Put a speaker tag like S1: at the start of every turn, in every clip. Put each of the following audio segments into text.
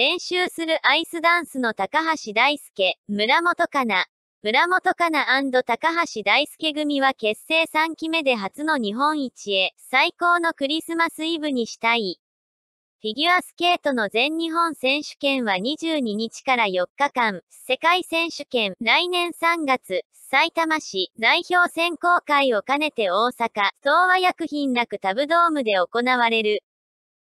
S1: 練習するアイスダンスの高橋大輔、村本かな。村本かな高橋大輔組は結成3期目で初の日本一へ、最高のクリスマスイブにしたい。フィギュアスケートの全日本選手権は22日から4日間、世界選手権、来年3月、埼玉市、代表選考会を兼ねて大阪、東和薬品楽タブドームで行われる。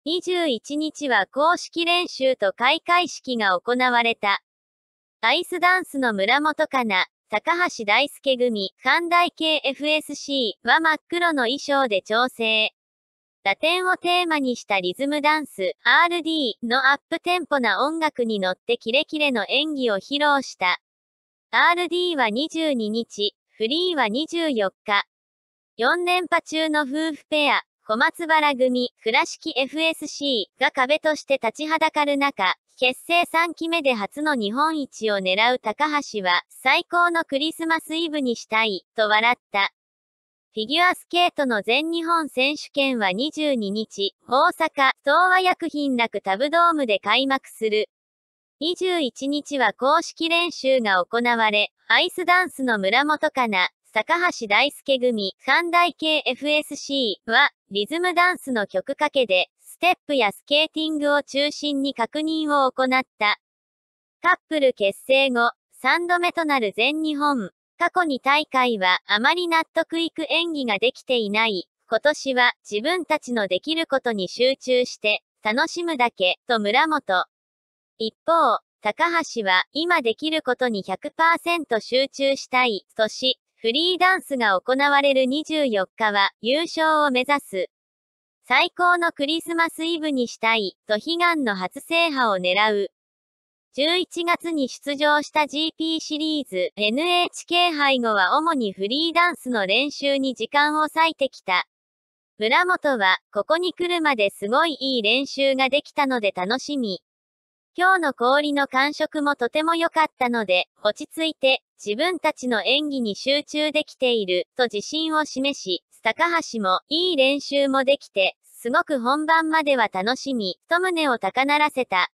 S1: 21日は公式練習と開会式が行われた。アイスダンスの村本かな、高橋大輔組、関大系 FSC は真っ黒の衣装で調整。打点をテーマにしたリズムダンス、RD のアップテンポな音楽に乗ってキレキレの演技を披露した。RD は22日、フリーは24日。4連覇中の夫婦ペア、小松原組、倉敷 FSC が壁として立ちはだかる中、結成3期目で初の日本一を狙う高橋は、最高のクリスマスイブにしたい、と笑った。フィギュアスケートの全日本選手権は22日、大阪、東和薬品楽タブドームで開幕する。21日は公式練習が行われ、アイスダンスの村本かな、高橋大輔組、三大系 FSC は、リズムダンスの曲かけで、ステップやスケーティングを中心に確認を行った。カップル結成後、3度目となる全日本。過去に大会はあまり納得いく演技ができていない。今年は自分たちのできることに集中して、楽しむだけ、と村本。一方、高橋は今できることに100%集中したい、とし、フリーダンスが行われる24日は優勝を目指す。最高のクリスマスイブにしたい、と悲願の初制覇を狙う。11月に出場した GP シリーズ NHK 杯後は主にフリーダンスの練習に時間を割いてきた。村本は、ここに来るまですごいいい練習ができたので楽しみ。今日の氷の感触もとても良かったので、落ち着いて、自分たちの演技に集中できている、と自信を示し、高橋も、いい練習もできて、すごく本番までは楽しみ、と胸を高鳴らせた。